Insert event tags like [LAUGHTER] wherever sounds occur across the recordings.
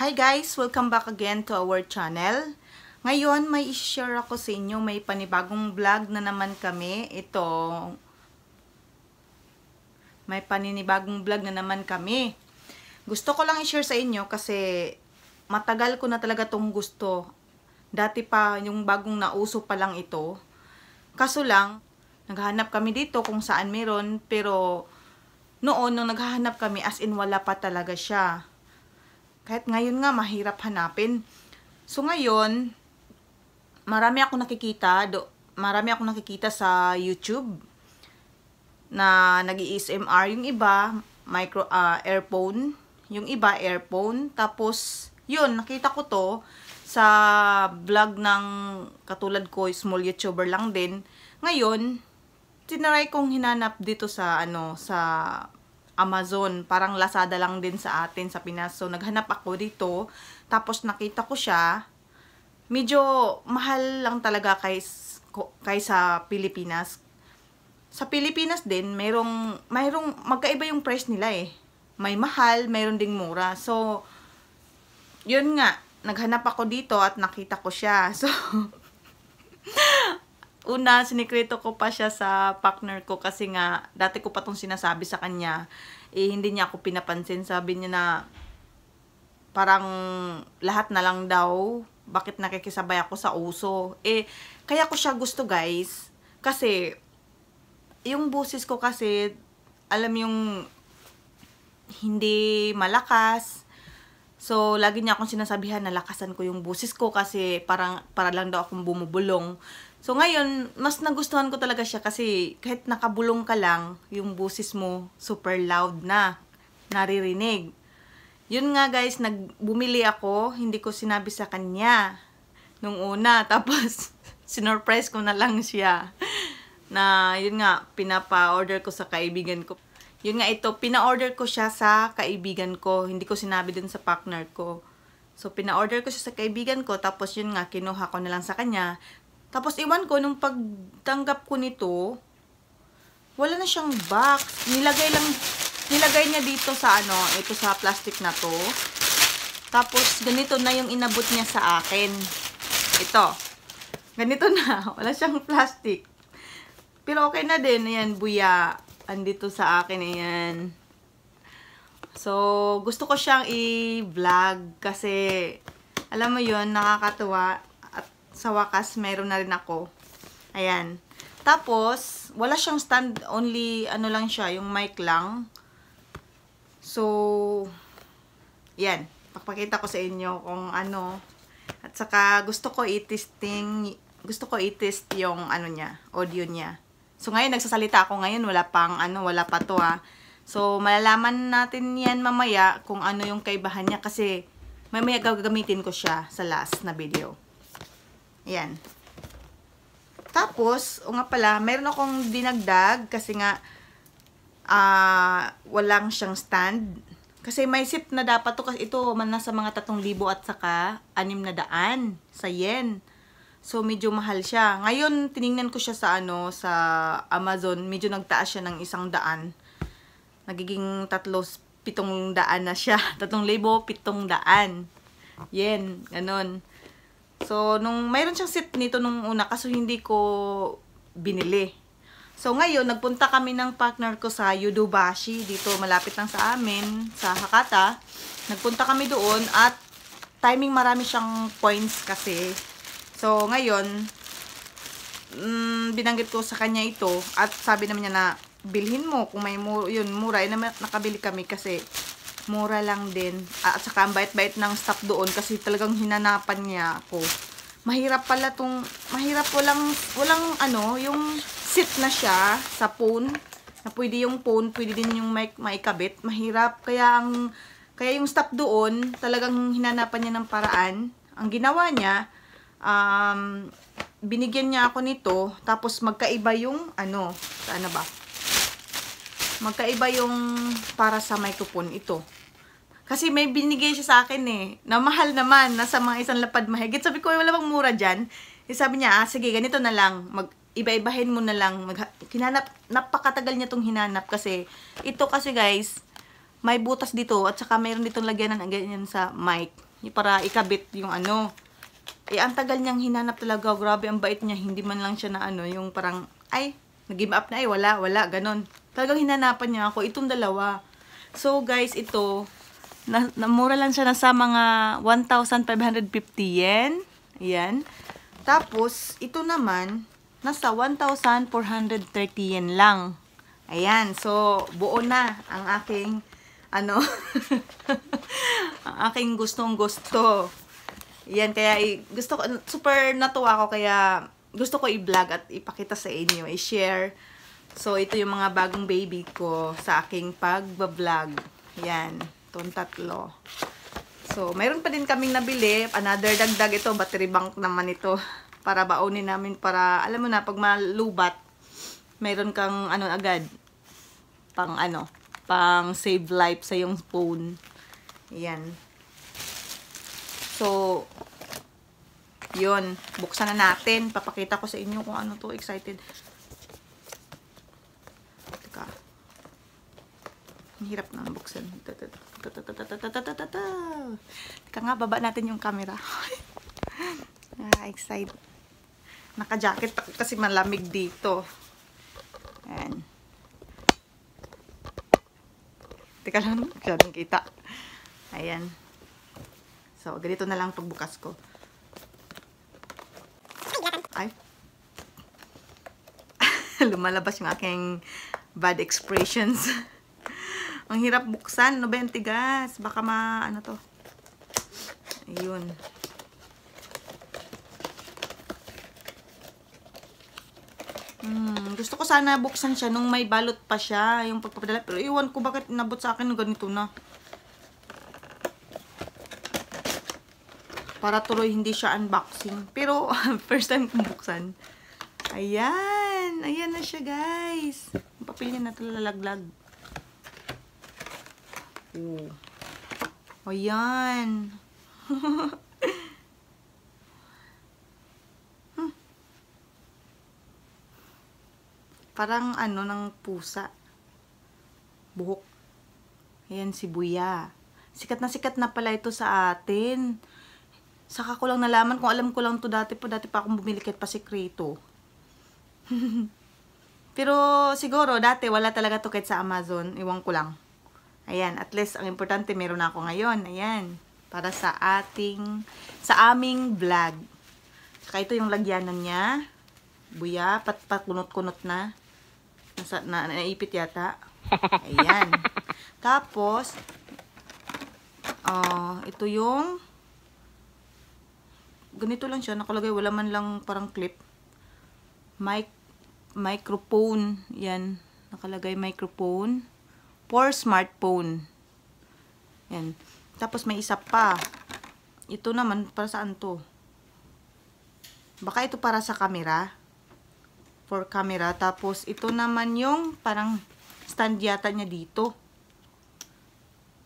Hi guys! Welcome back again to our channel. Ngayon, may share ako sa inyo. May panibagong vlog na naman kami. Ito, may paninibagong vlog na naman kami. Gusto ko lang i-share sa inyo kasi matagal ko na talaga tong gusto. Dati pa, yung bagong nauso pa lang ito. Kaso lang, naghahanap kami dito kung saan meron. Pero, noon, nung naghahanap kami, as in wala pa talaga siya kahit ngayon nga, mahirap hanapin. So, ngayon, marami ako nakikita, do, marami ako nakikita sa YouTube na nag smr Yung iba, micro, uh, ah, earphone. Yung iba, earphone. Tapos, yun, nakita ko to sa vlog ng katulad ko, small YouTuber lang din. Ngayon, tinaray kong hinanap dito sa, ano, sa Amazon. Parang Lazada lang din sa atin sa Pinas. So, naghanap ako dito. Tapos, nakita ko siya. Medyo mahal lang talaga kays, kaysa Pilipinas. Sa Pilipinas din, merong, merong, magkaiba yung price nila eh. May mahal, mayroon ding mura. So, yun nga, naghanap ako dito at nakita ko siya. [LAUGHS] So, una, sinikreto ko pa siya sa partner ko kasi nga, dati ko pa tong sinasabi sa kanya, eh, hindi niya ako pinapansin. Sabi niya na, parang lahat na lang daw, bakit nakikisabay ako sa uso. Eh, kaya ko siya gusto guys, kasi, yung boses ko kasi, alam yung, hindi malakas, So, lagi niya akong sinasabihan na lakasan ko yung busis ko kasi parang, para lang daw akong bumubulong. So, ngayon, mas nagustuhan ko talaga siya kasi kahit nakabulong ka lang, yung busis mo super loud na, naririnig. Yun nga guys, nagbumili ako, hindi ko sinabi sa kanya nung una. [LAUGHS] Tapos, sinurprise ko na lang siya na yun nga, pinapa-order ko sa kaibigan ko. Yun nga ito, pina-order ko siya sa kaibigan ko. Hindi ko sinabi din sa partner ko. So, pina-order ko siya sa kaibigan ko. Tapos, yun nga, kinuha ko na lang sa kanya. Tapos, iwan ko, nung pagtanggap ko nito, wala na siyang box. Nilagay lang, nilagay niya dito sa ano, ito sa plastic na to. Tapos, ganito na yung inabot niya sa akin. Ito. Ganito na. [LAUGHS] Wala siyang plastic. Pero okay na din. Ayan, buya andito sa akin, ayan. So, gusto ko siyang i-vlog kasi, alam mo yon nakakatuwa. At sa wakas, meron na rin ako. Ayan. Tapos, wala siyang stand, only, ano lang siya, yung mic lang. So, yan. Papakita ko sa inyo kung ano. At saka, gusto ko i-testing, gusto ko i-test yung, ano niya, audio niya. So, ngayon, nagsasalita ako ngayon. Wala pang, ano, wala pa to, ha. Ah. So, malalaman natin yan mamaya kung ano yung kaibahan niya. Kasi, mamaya gagamitin ko siya sa last na video. Ayun. Tapos, o nga pala, meron akong dinagdag kasi nga, uh, walang siyang stand. Kasi may sip na dapat to kasi ito man sa mga 3,000 at saka 600 sa yen. So, medyo mahal siya. Ngayon, tiningnan ko siya sa ano, sa Amazon. Medyo nagtaas siya ng isang daan. Nagiging tatlo, pitong daan na siya. [LAUGHS] Tatlong libo, pitong daan. Yen, ganun. So, nung mayroon siyang set nito nung una, kasi hindi ko binili. So, ngayon, nagpunta kami ng partner ko sa Yudobashi. Dito, malapit lang sa amin, sa Hakata. Nagpunta kami doon at timing marami siyang points kasi So, ngayon, mm, binanggit ko sa kanya ito at sabi naman niya na bilhin mo kung may mura, yun, mura. Eh, nakabili kami kasi mura lang din. Ah, at saka ang bait-bait ng staff doon kasi talagang hinanapan niya ako. Mahirap pala tong, mahirap walang, walang ano, yung sit na siya sa phone na pwede yung phone, pwede din yung mic maikabit. Mahirap. Kaya ang kaya yung stop doon, talagang hinanapan niya ng paraan. Ang ginawa niya, um, binigyan niya ako nito, tapos magkaiba yung, ano, saan ba? Magkaiba yung para sa microphone ito. Kasi may binigay siya sa akin eh, na mahal naman, nasa mga isang lapad mahigit. Sabi ko, wala bang mura dyan? Eh, sabi niya, ah, sige, ganito na lang, mag iba-ibahin mo na lang. Mag, hinanap, napakatagal niya tong hinanap kasi, ito kasi guys, may butas dito at saka mayroon ditong lagyan ng ganyan sa mic para ikabit yung ano, eh, ang tagal niyang hinanap talaga. Grabe, ang bait niya. Hindi man lang siya na ano, yung parang, ay, nag-give up na eh. Wala, wala, ganon. Talagang hinanapan niya ako. Itong dalawa. So, guys, ito, na, na mura lang siya na sa mga 1,550 yen. Ayan. Tapos, ito naman, nasa 1,430 yen lang. Ayan. So, buo na ang aking, ano, [LAUGHS] ang aking gustong gusto. Yan, kaya gusto ko, super natuwa ako kaya gusto ko i-vlog at ipakita sa inyo, i-share. So, ito yung mga bagong baby ko sa aking pag-vlog. Yan, itong tatlo. So, mayroon pa din kaming nabili. Another dagdag ito, battery bank naman ito. [LAUGHS] Para baunin namin para, alam mo na, pag malubat, mayroon kang ano agad, pang ano, pang save life sa yung phone. Yan. So, yun. Buksan na natin. Papakita ko sa inyo kung ano to. Excited. Teka. Ang hirap na buksan. Teka nga, baba natin yung camera. ah, excited. Naka-jacket kasi malamig dito. Ayan. Teka lang, kaya kita. Ayan. So, ganito na lang pagbukas ko. Ay. [LAUGHS] Lumalabas yung aking bad expressions. [LAUGHS] Ang hirap buksan. 90 gas. Baka ma, ano to. Ayun. Hmm, gusto ko sana buksan siya nung may balot pa siya, yung pagpapadala. Pero iwan ko bakit nabot sa akin ganito na. Para tuloy hindi siya unboxing. Pero, [LAUGHS] first time kong buksan. Ayan! Ayan na siya, guys. Ang papel niya natalalaglag. Oh. Ayan. [LAUGHS] Parang ano ng pusa. Buhok. Ayan, si Buya. Sikat na sikat na pala ito sa atin. Saka ko lang nalaman kung alam ko lang to dati po. Dati pa akong bumili kahit pasikreto. [LAUGHS] Pero siguro dati wala talaga to kahit sa Amazon. Iwan ko lang. Ayan, at least ang importante meron na ako ngayon. Ayan, para sa ating, sa aming vlog. Saka ito yung lagyanan niya. Buya, pat patkunot-kunot na. Nasa, na, naipit yata. [LAUGHS] Ayan. Tapos, uh, ito yung ganito lang siya, nakalagay, wala man lang parang clip. Mic, microphone, yan. Nakalagay microphone. For smartphone. Yan. Tapos may isa pa. Ito naman, para saan to? Baka ito para sa camera. For camera. Tapos ito naman yung parang stand yata niya dito.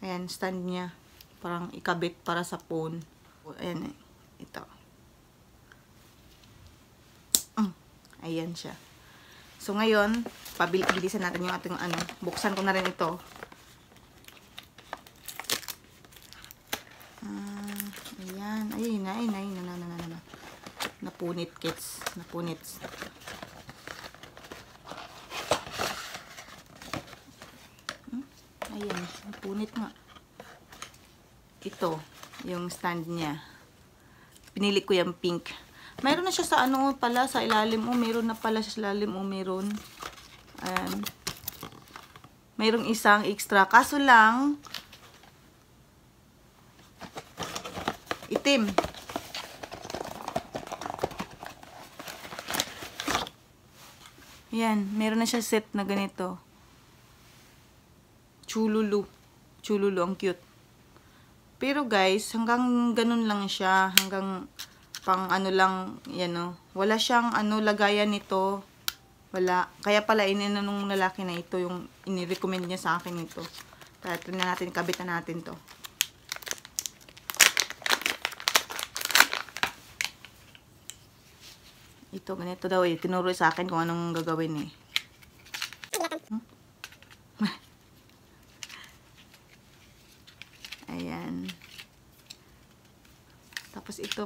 Ayan, stand niya. Parang ikabit para sa phone. Ayan, eh. Ito. Mm, ayan siya. So, ngayon, pabilisan natin yung ating ano. Buksan ko na rin ito. Uh, ayan. Ayun na, ayun na, ayun na, na, na, na, na. Napunit, kids. Napunit. Hmm? Ayan, napunit nga. Ito, yung stand niya. Pinili ko yung pink. Meron na siya sa ano pala, sa ilalim. Oh, meron na pala siya sa ilalim. Oh, meron. Ayan. Merong isang extra. Kaso lang, itim. Yan. Meron na siya set na ganito. Chululu. Chululu. Ang cute. Pero guys, hanggang ganun lang siya. Hanggang pang ano lang, yan o. Wala siyang ano, lagayan nito. Wala. Kaya pala inina nung lalaki na ito yung inirecommend niya sa akin ito. Kaya na natin, kabitan natin to. Ito, ganito daw eh. Tinuro sa akin kung anong gagawin eh.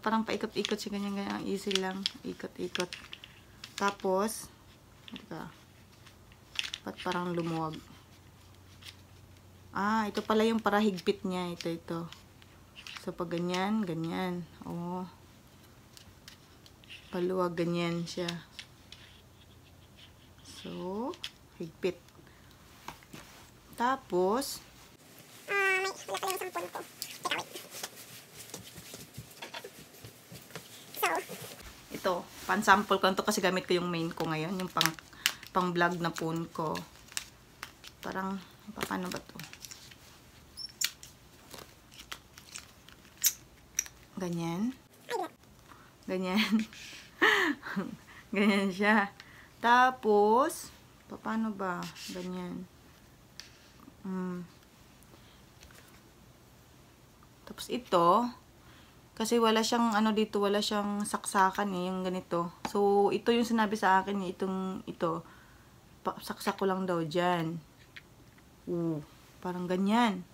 parang paikot-ikot siya ganyan-ganyan. Easy lang. Ikot-ikot. Tapos, ito Ba't parang lumuwag? Ah, ito pala yung para higpit niya. Ito, ito. So, pag ganyan, ganyan. Oo. Paluwag, ganyan siya. So, higpit. Tapos, ah, uh, may wala pala yung sampon ko. Teka, wait. Ito, pan-sample ko to kasi gamit ko yung main ko ngayon, yung pang pang-vlog na phone ko. Parang paano ba 'to? Ganyan. Ganyan. [LAUGHS] Ganyan siya. Tapos, paano ba? Ganyan. Mm. Tapos ito, kasi wala siyang ano dito, wala siyang saksakan eh, yung ganito. So, ito yung sinabi sa akin eh, itong ito. Pa saksak ko lang daw dyan. Ooh, parang ganyan.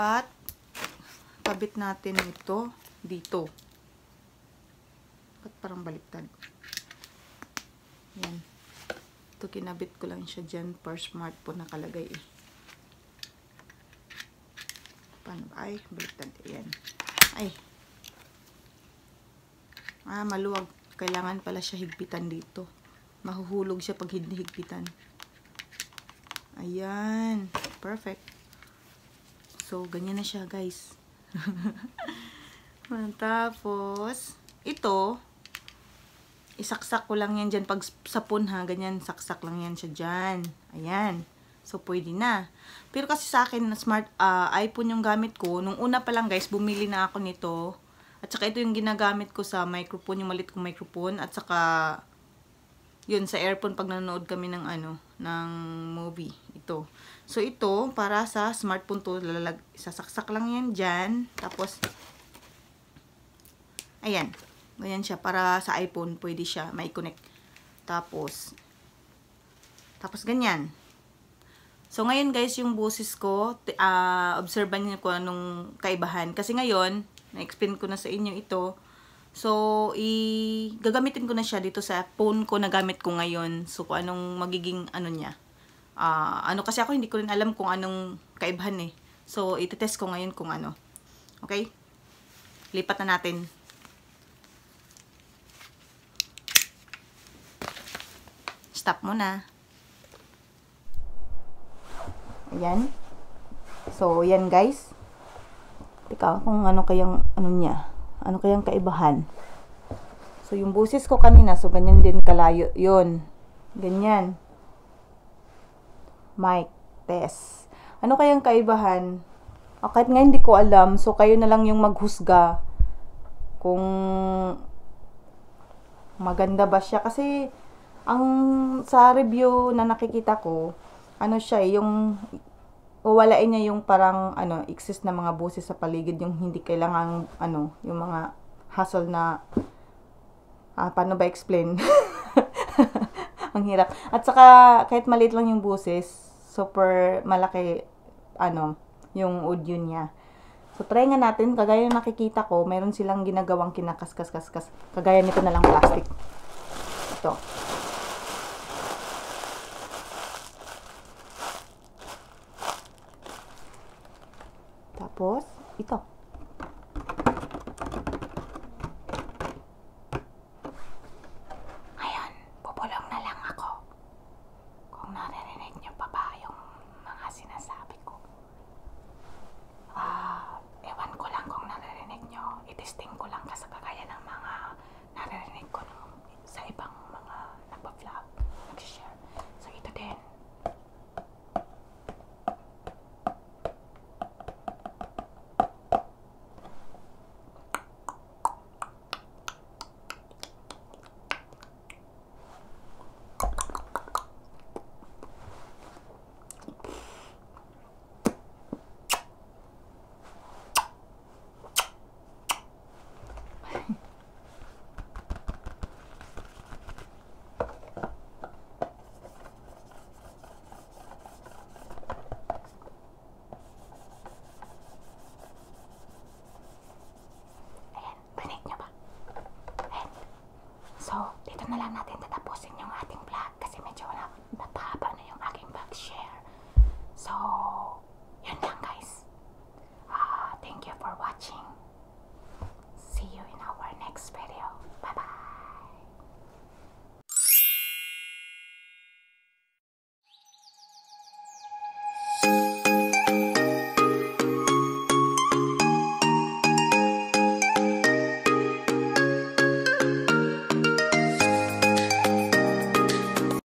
At, kabit natin ito dito. Ba't parang baliktad? Yan. Ito, kinabit ko lang siya dyan. Per smartphone nakalagay eh. Paano ba? Ay, baliktad. Ayan. Ay. Ah, maluwag. Kailangan pala siya higpitan dito. Mahuhulog siya pag higpitan. Ayan. Perfect. So, ganyan na siya, guys. [LAUGHS] Tapos, ito, isaksak ko lang yan dyan. Pag sapon ha, ganyan, saksak lang yan siya dyan. Ayan. So, pwede na. Pero kasi sa akin, smart uh, iPhone yung gamit ko. Nung una pa lang guys, bumili na ako nito. At saka ito yung ginagamit ko sa microphone, yung malit kong microphone. At saka, yun, sa earphone pag nanonood kami ng ano, ng movie. Ito. So, ito, para sa smartphone to, lalag, sasaksak lang yan dyan. Tapos, ayan. Ganyan siya. Para sa iPhone, pwede siya, may connect. Tapos, tapos ganyan. So, ngayon guys, yung busis ko, uh, ah, observan niyo ko anong kaibahan. Kasi ngayon, na-explain ko na sa inyo ito. So, i gagamitin ko na siya dito sa phone ko na gamit ko ngayon. So, kung anong magiging ano niya. Uh, ano kasi ako, hindi ko rin alam kung anong kaibahan eh. So, itetest ko ngayon kung ano. Okay? Lipat na natin. Stop muna. Ayan. So, yan guys. Teka, kung ano kayang, ano niya, ano kayang kaibahan. So, yung busis ko kanina, so ganyan din kalayo yon Ganyan. Mic test. Ano kayang kaibahan? O, ah, kahit nga hindi ko alam, so kayo na lang yung maghusga kung maganda ba siya. Kasi, ang sa review na nakikita ko, ano siya eh, yung wawalain niya yung parang ano, exist na mga buses sa paligid yung hindi kailangan ano, yung mga hassle na ah, paano ba explain? [LAUGHS] Ang hirap. At saka kahit maliit lang yung buses, super malaki ano, yung audio niya. So try nga natin, kagaya ng nakikita ko, meron silang ginagawang kinakaskas-kaskas. Kagaya nito na lang plastic. Ito. post itu